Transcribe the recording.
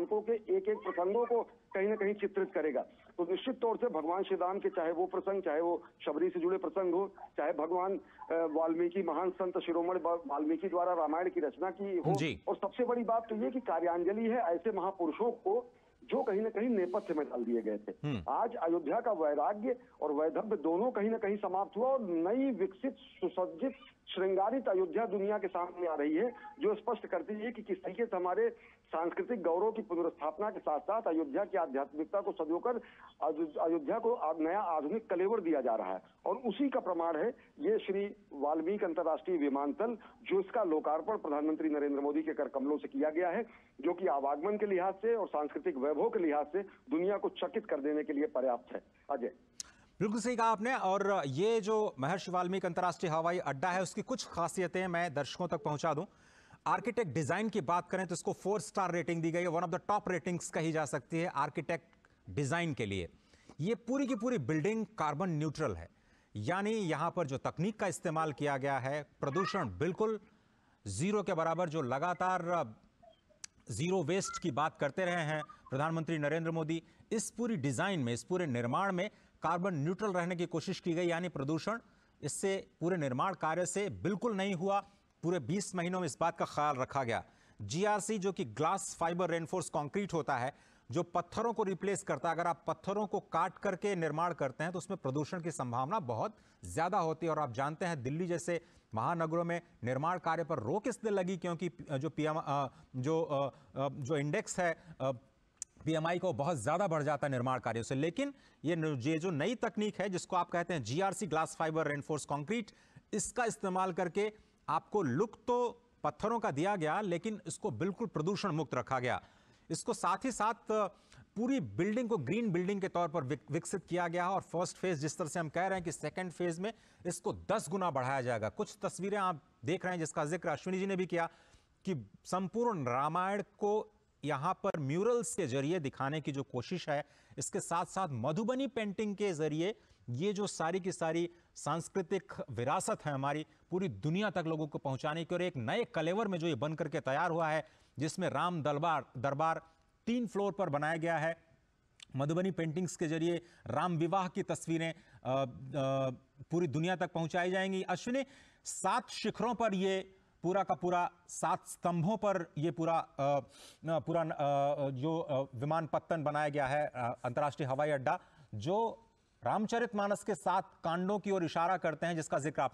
संतों के एक एक प्रसंगों को कहीं ना कहीं चित्रित करेगा तो निश्चित तौर से भगवान श्री राम के चाहे वो प्रसंग चाहे वो शबरी से जुड़े प्रसंग हो चाहे भगवान वाल्मीकि महान संत शिरोमण वाल्मीकि द्वारा रामायण की रचना की हो और सबसे बड़ी बात तो ये कि कार्यांजलि है ऐसे महापुरुषों को कहीं नेपथ्य में डाल दिए गए थे हम्म। आज अयोध्या का वैराग्य और वैधव्य दोनों कहीं ना कहीं समाप्त हुआ और नई विकसित सुसज्जित श्रृंगारित अयोध्या दुनिया के सामने आ रही है जो स्पष्ट करती है कि किस तरीके से हमारे सांस्कृतिक गौरव की पुनर्स्थापना के साथ साथ अयोध्या की आध्यात्मिकता को सजोकर अयोध्या को नया आधुनिक कलेवर दिया जा रहा है और उसी का प्रमाण है ये श्री वाल्मीकि अंतर्राष्ट्रीय विमानतल जो इसका लोकार्पण प्रधानमंत्री नरेंद्र मोदी के कर कमलों से किया गया है जो कि आवागमन के लिहाज से और सांस्कृतिक वैभव के लिहाज लिहाज से दुनिया को चकित कर देने के लिए पर्याप्त है अजय बिल्कुल सही कहा आपने और ये जो महर्षि वाल्मीकि अंतर्राष्ट्रीय हवाई अड्डा है उसकी कुछ खासियतें मैं दर्शकों तक पहुंचा दूं आर्किटेक्ट डिज़ाइन की बात करें तो इसको फोर स्टार रेटिंग दी गई है one of the top ratings कही जा सकती है आर्किटेक्ट डिज़ाइन के लिए ये पूरी की पूरी बिल्डिंग कार्बन न्यूट्रल है यानी यहाँ पर जो तकनीक का इस्तेमाल किया गया है प्रदूषण बिल्कुल ज़ीरो के बराबर जो लगातार ज़ीरो वेस्ट की बात करते रहे हैं प्रधानमंत्री नरेंद्र मोदी इस पूरी डिज़ाइन में इस पूरे निर्माण में कार्बन न्यूट्रल रहने की कोशिश की गई यानी प्रदूषण इससे पूरे निर्माण कार्य से बिल्कुल नहीं हुआ पूरे 20 महीनों में इस बात का ख्याल रखा गया जीआरसी जो कि ग्लास फाइबर रेनफोर्स कंक्रीट होता है जो पत्थरों को रिप्लेस करता है अगर आप पत्थरों को काट करके निर्माण करते हैं तो उसमें प्रदूषण की संभावना बहुत ज़्यादा होती है और आप जानते हैं दिल्ली जैसे महानगरों में निर्माण कार्य पर रोक इसलिए लगी क्योंकि जो एम जो जो इंडेक्स है पीएमआई को बहुत ज़्यादा बढ़ जाता है निर्माण कार्यों से लेकिन ये ये जो नई तकनीक है जिसको आप कहते हैं GRC glass fibre reinforce concrete इसका इस्तेमाल करके आपको लुक तो पत्थरों का दिया गया लेकिन इसको बिल्कुल प्रदूषण मुक्त रखा गया इसको साथ ही साथ पूरी बिल्डिंग को ग्रीन बिल्डिंग के तौर पर विकसित किया गया है और फर्स्ट फेज जिस तरह से हम कह रहे हैं कि सेकेंड फेज में इसको दस गुना बढ़ाया जाएगा कुछ तस्वीरें आप देख रहे हैं जिसका जिक्र अश्विनी जी ने भी किया कि संपूर्ण रामायण को यहाँ पर म्यूरल्स के जरिए दिखाने की जो कोशिश है इसके साथ साथ मधुबनी पेंटिंग के जरिए ये जो सारी की सारी सांस्कृतिक विरासत है हमारी पूरी दुनिया तक लोगों को पहुँचाने की और एक नए कलेवर में जो ये बन करके तैयार हुआ है जिसमें राम दरबार दरबार तीन फ्लोर पर बनाया गया है मधुबनी पेंटिंग्स के जरिए राम विवाह की तस्वीरें पूरी दुनिया तक पहुंचाई जाएंगी अश्विनी सात शिखरों पर ये पूरा का पूरा सात स्तंभों पर ये पूरा पूरा जो विमान पत्तन बनाया गया है अंतर्राष्ट्रीय हवाई अड्डा जो रामचरितमानस के सात कांडों की ओर इशारा करते हैं जिसका जिक्र आपने